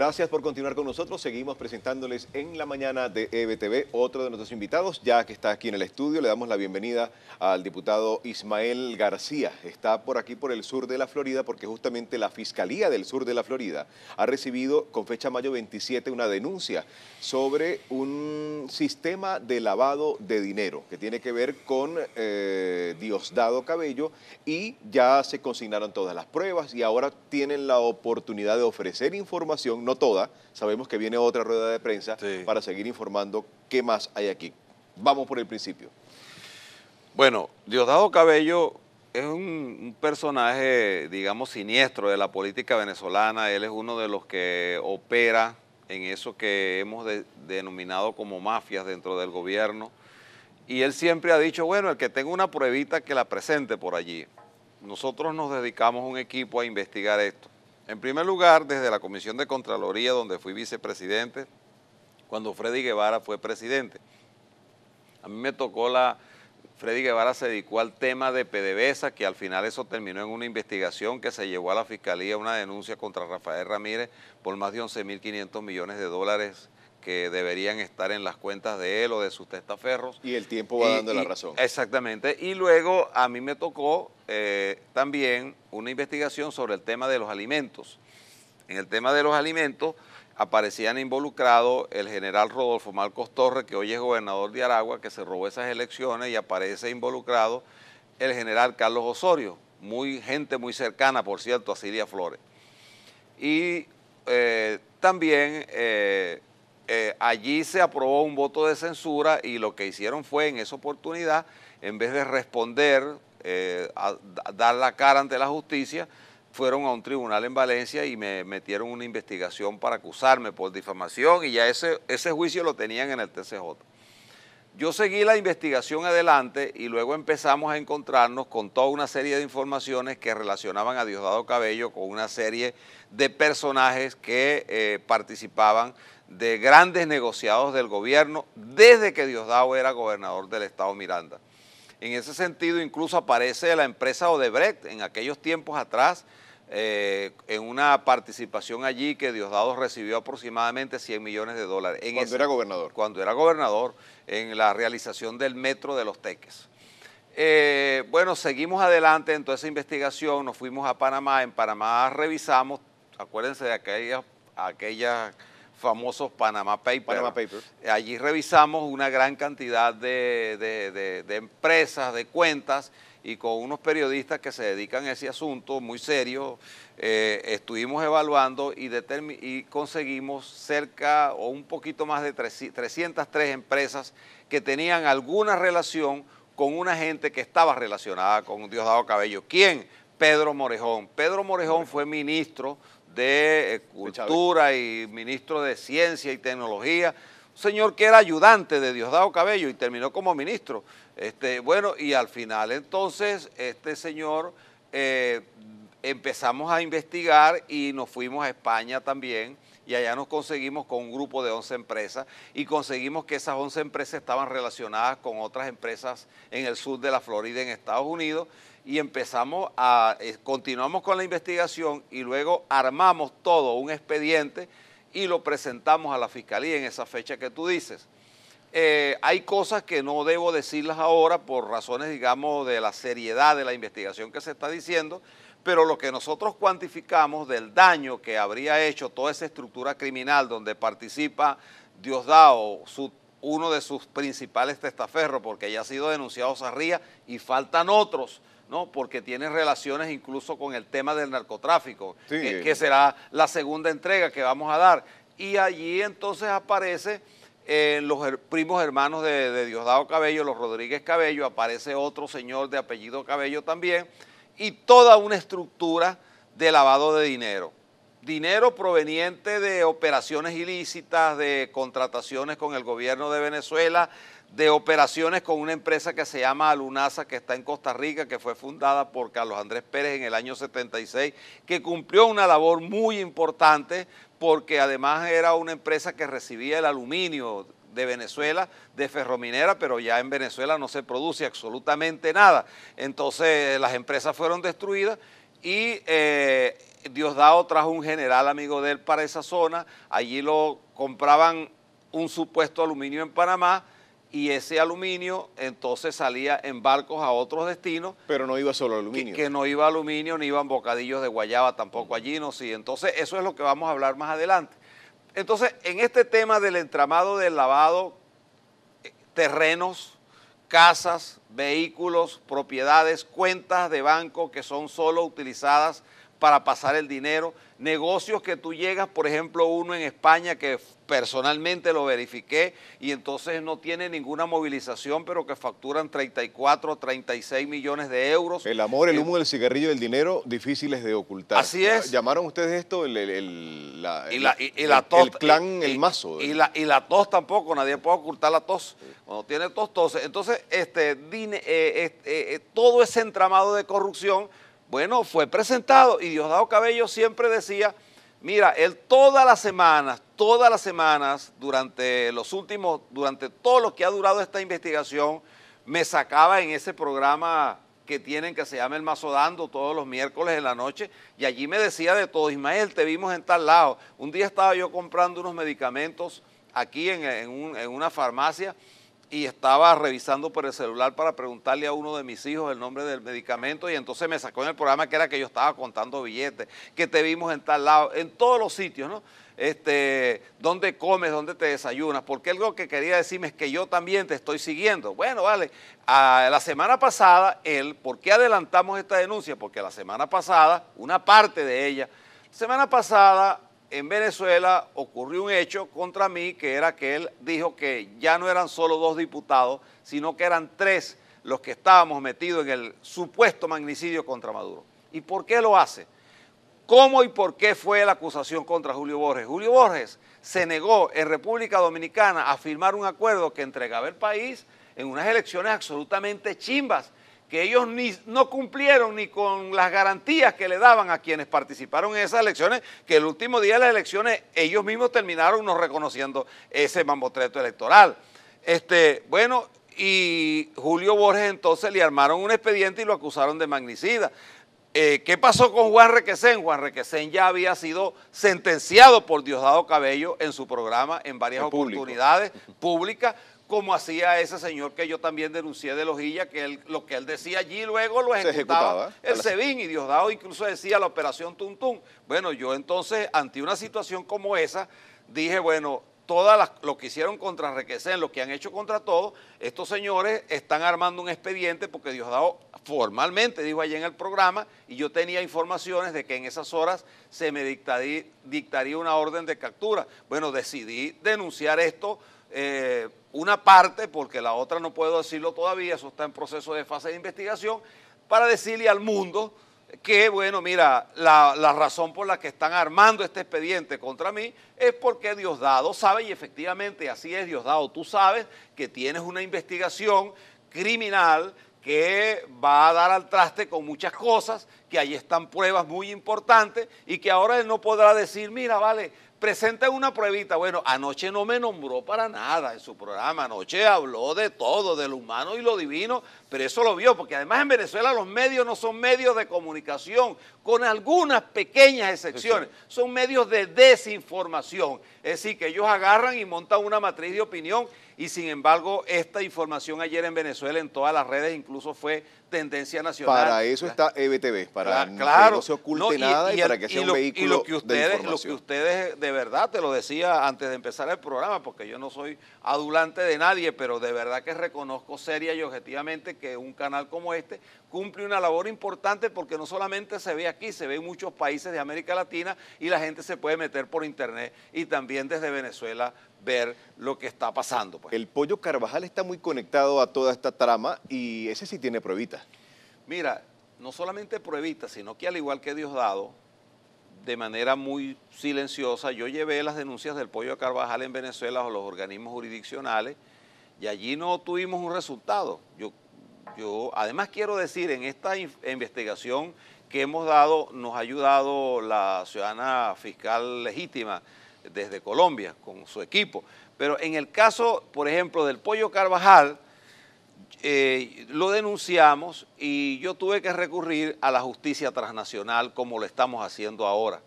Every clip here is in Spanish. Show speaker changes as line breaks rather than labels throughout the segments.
Gracias por continuar con nosotros. Seguimos presentándoles en la mañana de EBTV otro de nuestros invitados, ya que está aquí en el estudio. Le damos la bienvenida al diputado Ismael García. Está por aquí, por el sur de la Florida, porque justamente la Fiscalía del Sur de la Florida ha recibido con fecha mayo 27 una denuncia sobre un sistema de lavado de dinero que tiene que ver con eh, Diosdado Cabello y ya se consignaron todas las pruebas y ahora tienen la oportunidad de ofrecer información no toda, sabemos que viene otra rueda de prensa para seguir informando qué más hay aquí. Vamos por el principio.
Bueno, Diosdado Cabello es un, personaje, digamos, siniestro de la política venezolana. Él es uno de los que opera en eso que hemos denominado como mafias dentro del gobierno. Y él siempre ha dicho, bueno, el que tenga una pruebita que la presente por allí. Nosotros nos dedicamos un equipo a investigar esto. En primer lugar, desde la Comisión de Contraloría, donde fui vicepresidente, cuando Freddy Guevara fue presidente. A mí me tocó la... Freddy Guevara se dedicó al tema de PDVSA, que al final eso terminó en una investigación que se llevó a la Fiscalía, una denuncia contra Rafael Ramírez por más de 11.500 millones de dólares que deberían estar en las cuentas de él o de sus testaferros.
Y el tiempo va dando la razón.
Exactamente. Y luego a mí me tocó eh, también una investigación sobre el tema de los alimentos. En el tema de los alimentos aparecían involucrados el general Rodolfo Marcos Torres, que hoy es gobernador de Aragua, que se robó esas elecciones, y aparece involucrado el general Carlos Osorio, muy gente muy cercana, por cierto, a Siria Flores. Y eh, también... Eh, eh, allí se aprobó un voto de censura y lo que hicieron fue en esa oportunidad, en vez de responder, eh, dar la cara ante la justicia, fueron a un tribunal en Valencia y me metieron una investigación para acusarme por difamación y ya ese, juicio lo tenían en el TCJ. Yo seguí la investigación adelante y luego empezamos a encontrarnos con toda una serie de informaciones que relacionaban a Diosdado Cabello con una serie de personajes que eh, participaban de grandes negociados del gobierno desde que Diosdado era gobernador del estado Miranda. En ese sentido, incluso aparece la empresa Odebrecht en aquellos tiempos atrás, eh, en una participación allí que Diosdado recibió aproximadamente 100 millones de dólares. cuando era gobernador. Cuando era gobernador, en la realización del metro de los Teques. Eh, bueno, seguimos adelante en toda esa investigación, nos fuimos a Panamá, en Panamá revisamos, acuérdense de aquellas, aquellas famosos Panama Papers. Allí revisamos una gran cantidad de, empresas, de cuentas, y con unos periodistas que se dedican a ese asunto muy serio, eh, estuvimos evaluando y, y, conseguimos cerca o un poquito más de 303 empresas que tenían alguna relación con una gente que estaba relacionada con Diosdado Cabello. ¿Quién? Pedro Morejón. Pedro Morejón fue ministro de eh, Cultura y ministro de Ciencia y Tecnología, un señor que era ayudante de Diosdado Cabello y terminó como ministro. Este, bueno, y al final entonces este señor eh, empezamos a investigar y nos fuimos a España también y allá nos conseguimos con un grupo de 11 empresas y conseguimos que esas 11 empresas estaban relacionadas con otras empresas en el sur de la Florida, en Estados Unidos, y empezamos a, eh, continuamos con la investigación y luego armamos todo un expediente y lo presentamos a la fiscalía en esa fecha que tú dices. Eh, hay cosas que no debo decirlas ahora por razones, digamos, de la seriedad de la investigación que se está diciendo, pero lo que nosotros cuantificamos del daño que habría hecho toda esa estructura criminal donde participa Diosdado, uno de sus principales testaferros, porque ya ha sido denunciado Sarría y faltan otros ¿no? porque tiene relaciones incluso con el tema del narcotráfico, eh, que, será la segunda entrega que vamos a dar. Y allí entonces aparece en eh, los primos hermanos de, Diosdado Cabello, los Rodríguez Cabello, aparece otro señor de apellido Cabello también, y toda una estructura de lavado de dinero. Dinero proveniente de operaciones ilícitas, de contrataciones con el gobierno de Venezuela, de operaciones con una empresa que se llama Alunasa, que está en Costa Rica, que fue fundada por Carlos Andrés Pérez en el año 76, que cumplió una labor muy importante porque además era una empresa que recibía el aluminio de Venezuela, de ferrominera, pero ya en Venezuela no se produce absolutamente nada. Entonces las empresas fueron destruidas y eh, Diosdado trajo un general amigo de él para esa zona, allí lo compraban un supuesto aluminio en Panamá, y ese aluminio entonces salía en barcos a otros destinos.
Pero no iba solo aluminio.
Que, no iba aluminio, ni iban bocadillos de guayaba tampoco allí, no sí. Entonces eso es lo que vamos a hablar más adelante. Entonces, en este tema del entramado del lavado, eh, terrenos, casas, vehículos, propiedades, cuentas de banco que son solo utilizadas para pasar el dinero. Negocios que tú llegas, por ejemplo, uno en España que personalmente lo verifiqué y entonces no tiene ninguna movilización, pero que facturan 34, 36 millones de euros.
El amor, el eh, humo, el cigarrillo, el dinero, difíciles de ocultar. Así es. Llamaron ustedes esto el, clan, el mazo. Y la, y la tos tampoco, nadie puede ocultar la tos. Cuando
tiene tos, tos. Entonces, este, eh, eh, todo ese entramado de corrupción bueno, fue presentado y Diosdado Cabello siempre decía, mira, él todas las semanas, todas las semanas, durante los últimos, durante todo lo que ha durado esta investigación, me sacaba en ese programa que tienen que se llama El Mazodando todos los miércoles en la noche y allí me decía de todo, Ismael, te vimos en tal lado. Un día estaba yo comprando unos medicamentos aquí en, en una farmacia y estaba revisando por el celular para preguntarle a uno de mis hijos el nombre del medicamento y entonces me sacó en el programa que era que yo estaba contando billetes, que te vimos en tal lado, en todos los sitios, ¿no? Este, dónde comes, dónde te desayunas, porque algo que quería decirme es que yo también te estoy siguiendo. Bueno, vale, a la semana pasada, él, ¿por qué adelantamos esta denuncia? Porque la semana pasada, una parte de ella, semana pasada en Venezuela ocurrió un hecho contra mí que era que él dijo que ya no eran solo dos diputados, sino que eran tres los que estábamos metidos en el supuesto magnicidio contra Maduro. ¿Y por qué lo hace? ¿Cómo y por qué fue la acusación contra Julio Borges? Julio Borges se negó en República Dominicana a firmar un acuerdo que entregaba el país en unas elecciones absolutamente chimbas que ellos no cumplieron ni con las garantías que le daban a quienes participaron en esas elecciones, que el último día de las elecciones ellos mismos terminaron no reconociendo ese mamotreto electoral. Este, bueno, y Julio Borges entonces le armaron un expediente y lo acusaron de magnicida. Eh, ¿Qué pasó con Juan Requesén? Juan Requesén ya había sido sentenciado por Diosdado Cabello en su programa en varias oportunidades públicas como hacía ese señor que yo también denuncié de Lojilla, que él, lo que él decía allí luego lo ejecutaba, el la... y Diosdado incluso decía la operación Tuntún. Bueno, yo entonces, ante una situación como esa, dije, bueno, todas lo que hicieron contra Requesén, lo que han hecho contra todos, estos señores están armando un expediente porque Dios ha dado formalmente dijo allí en el programa y yo tenía informaciones de que en esas horas se me dictaría una orden de captura. Bueno, decidí denunciar esto eh, una parte porque la otra no puedo decirlo todavía, eso está en proceso de fase de investigación, para decirle al mundo que, bueno, mira, la, razón por la que están armando este expediente contra mí es porque Diosdado sabe, y efectivamente así es, Diosdado, tú sabes que tienes una investigación criminal que va a dar al traste con muchas cosas, que ahí están pruebas muy importantes y que ahora él no podrá decir, mira, vale, presenta una pruebita. Bueno, anoche no me nombró para nada en su programa, anoche habló de todo, de lo humano y lo divino, pero eso lo vio, porque además en Venezuela los medios no son medios de comunicación, con algunas pequeñas excepciones, son medios de desinformación. Es decir, que ellos agarran y montan una matriz de opinión y sin embargo esta información ayer en Venezuela en todas las redes incluso fue tendencia nacional. Para eso
está EBTV, para que no se oculte nada y, para que sea un vehículo y lo que ustedes, Lo que
ustedes, de verdad, te lo decía antes de empezar el programa, porque yo no soy adulante de nadie, pero de verdad que reconozco seria y objetivamente que un canal como este cumple una labor importante porque no solamente se ve aquí, se ve en muchos países de América Latina y la gente se puede meter por internet y también desde Venezuela ver lo que está pasando. Pues.
El pollo Carvajal está muy conectado a toda esta trama y ese sí tiene pruebitas.
Mira, no solamente pruebitas, sino que al igual que Diosdado, de manera muy silenciosa, yo llevé las denuncias del pollo Carvajal en Venezuela o los organismos jurisdiccionales y allí no tuvimos un resultado. Yo yo además quiero decir, en esta investigación que hemos dado, nos ha ayudado la ciudadana fiscal legítima desde Colombia con su equipo. Pero en el caso, por ejemplo, del Pollo Carvajal, eh, lo denunciamos y yo tuve que recurrir a la justicia transnacional como lo estamos haciendo ahora,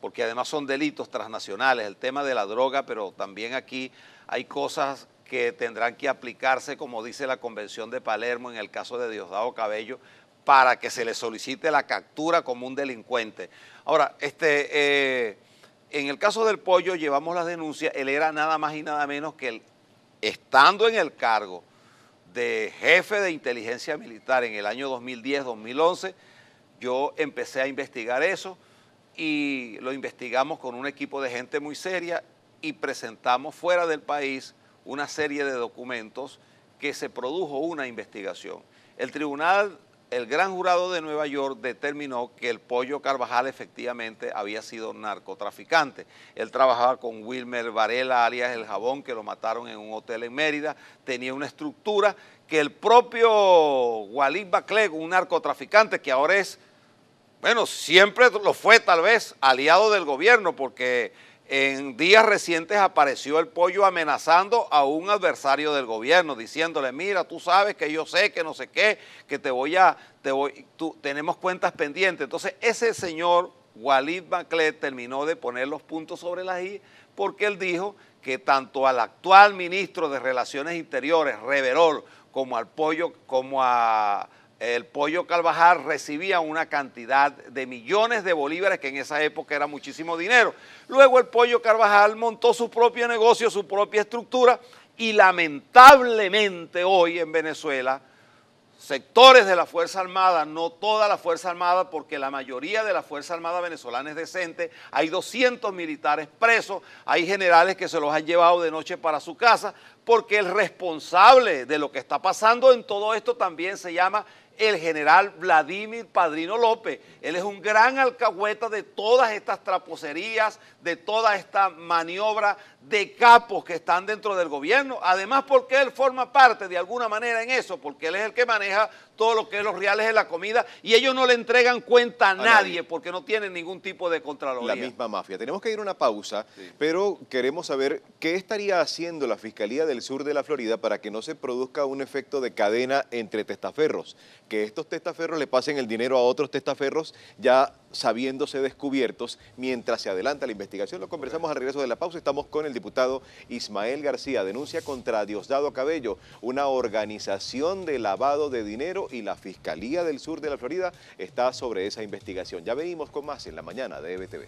porque además son delitos transnacionales, el tema de la droga, pero también aquí hay cosas que tendrán que aplicarse, como dice la Convención de Palermo en el caso de Diosdado Cabello, para que se le solicite la captura como un delincuente. Ahora, este, eh, en el caso del pollo llevamos las denuncias, él era nada más y nada menos que estando en el cargo de jefe de inteligencia militar en el año 2010-2011, yo empecé a investigar eso y lo investigamos con un equipo de gente muy seria y presentamos fuera del país una serie de documentos que se produjo una investigación. El tribunal, el gran jurado de Nueva York determinó que el pollo Carvajal efectivamente había sido narcotraficante. Él trabajaba con Wilmer Varela, alias El Jabón, que lo mataron en un hotel en Mérida. Tenía una estructura que el propio Walid Bacleg, un narcotraficante que ahora es, bueno, siempre lo fue tal vez aliado del gobierno porque en días recientes apareció el pollo amenazando a un adversario del gobierno, diciéndole, mira, tú sabes que yo sé que no sé qué, que te voy a, te voy, tú, tenemos cuentas pendientes. Entonces ese señor, Walid Maclet, terminó de poner los puntos sobre las i porque él dijo que tanto al actual ministro de Relaciones Interiores, Reverol, como al pollo, como a el pollo Carvajal recibía una cantidad de millones de bolívares, que en esa época era muchísimo dinero. Luego el pollo Carvajal montó su propio negocio, su propia estructura, y lamentablemente hoy en Venezuela, sectores de la Fuerza Armada, no toda la Fuerza Armada, porque la mayoría de la Fuerza Armada venezolana es decente, hay 200 militares presos, hay generales que se los han llevado de noche para su casa, porque el responsable de lo que está pasando en todo esto también se llama el general Vladimir Padrino López. Él es un gran alcahueta de todas estas traposerías de toda esta maniobra de capos que están dentro del gobierno. Además, porque él forma parte de alguna manera en eso, porque él es el que maneja todo lo que es los reales de la comida y ellos no le entregan
cuenta a, nadie, porque no tienen ningún tipo de contraloría. La misma mafia. Tenemos que ir a una pausa, pero queremos saber qué estaría haciendo la Fiscalía del Sur de la Florida para que no se produzca un efecto de cadena entre testaferros, que estos testaferros le pasen el dinero a otros testaferros ya sabiéndose descubiertos mientras se adelanta la investigación. Lo conversamos al regreso de la pausa. Estamos con el diputado Ismael García. Denuncia contra Diosdado Cabello, una organización de lavado de dinero y la Fiscalía del Sur de la Florida está sobre esa investigación. Ya venimos con más en la mañana de EBTV.